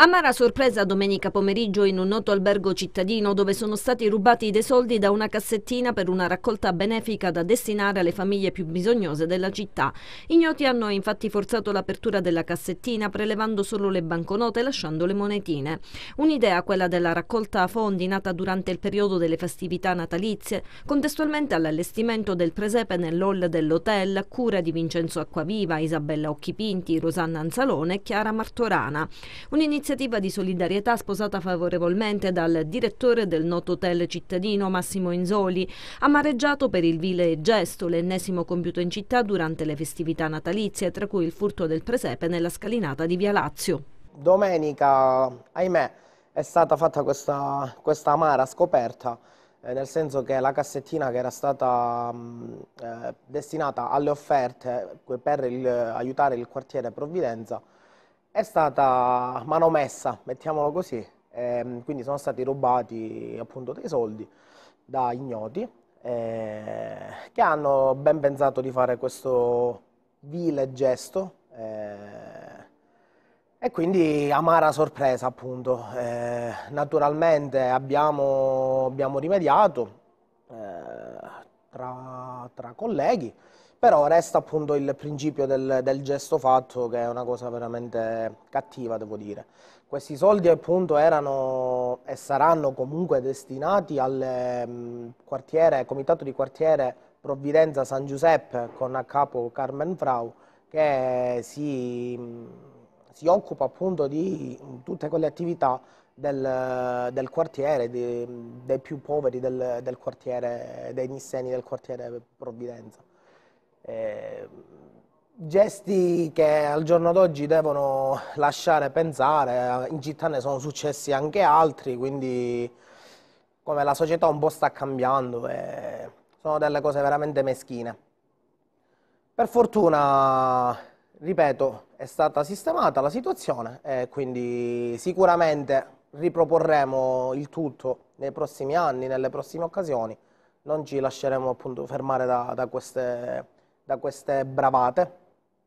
Amara sorpresa domenica pomeriggio in un noto albergo cittadino dove sono stati rubati dei soldi da una cassettina per una raccolta benefica da destinare alle famiglie più bisognose della città. Ignoti hanno infatti forzato l'apertura della cassettina prelevando solo le banconote e lasciando le monetine. Un'idea quella della raccolta a fondi nata durante il periodo delle festività natalizie, contestualmente all'allestimento del presepe nell'hall dell'hotel a cura di Vincenzo Acquaviva, Isabella Occhipinti, Rosanna Anzalone e Chiara Martorana. Un'iniziativa Un'iniziativa di solidarietà sposata favorevolmente dal direttore del noto hotel cittadino Massimo Inzoli, amareggiato per il vile gesto, l'ennesimo compiuto in città durante le festività natalizie, tra cui il furto del presepe nella scalinata di Via Lazio. Domenica, ahimè, è stata fatta questa, questa amara scoperta eh, nel senso che la cassettina che era stata mm, eh, destinata alle offerte per il, aiutare il quartiere Provvidenza è stata manomessa, mettiamolo così, ehm, quindi sono stati rubati appunto dei soldi da ignoti eh, che hanno ben pensato di fare questo vile gesto eh, e quindi amara sorpresa appunto. Eh, naturalmente abbiamo, abbiamo rimediato, eh, tra, tra colleghi, però resta appunto il principio del, del, gesto fatto che è una cosa veramente cattiva, devo dire. Questi soldi appunto erano e saranno comunque destinati al mm, quartiere, comitato di quartiere Provvidenza San Giuseppe con a capo Carmen Frau che si mm, si occupa appunto di tutte quelle attività del, del quartiere, di, dei più poveri del, del, quartiere, dei nisseni del quartiere Provvidenza. Eh, gesti che al giorno d'oggi devono lasciare pensare, in città ne sono successi anche altri, quindi come la società un po' sta cambiando e eh, sono delle cose veramente meschine. Per fortuna ripeto, è stata sistemata la situazione e quindi sicuramente riproporremo il tutto nei prossimi anni, nelle prossime occasioni. Non ci lasceremo appunto fermare da, da, queste, da queste bravate.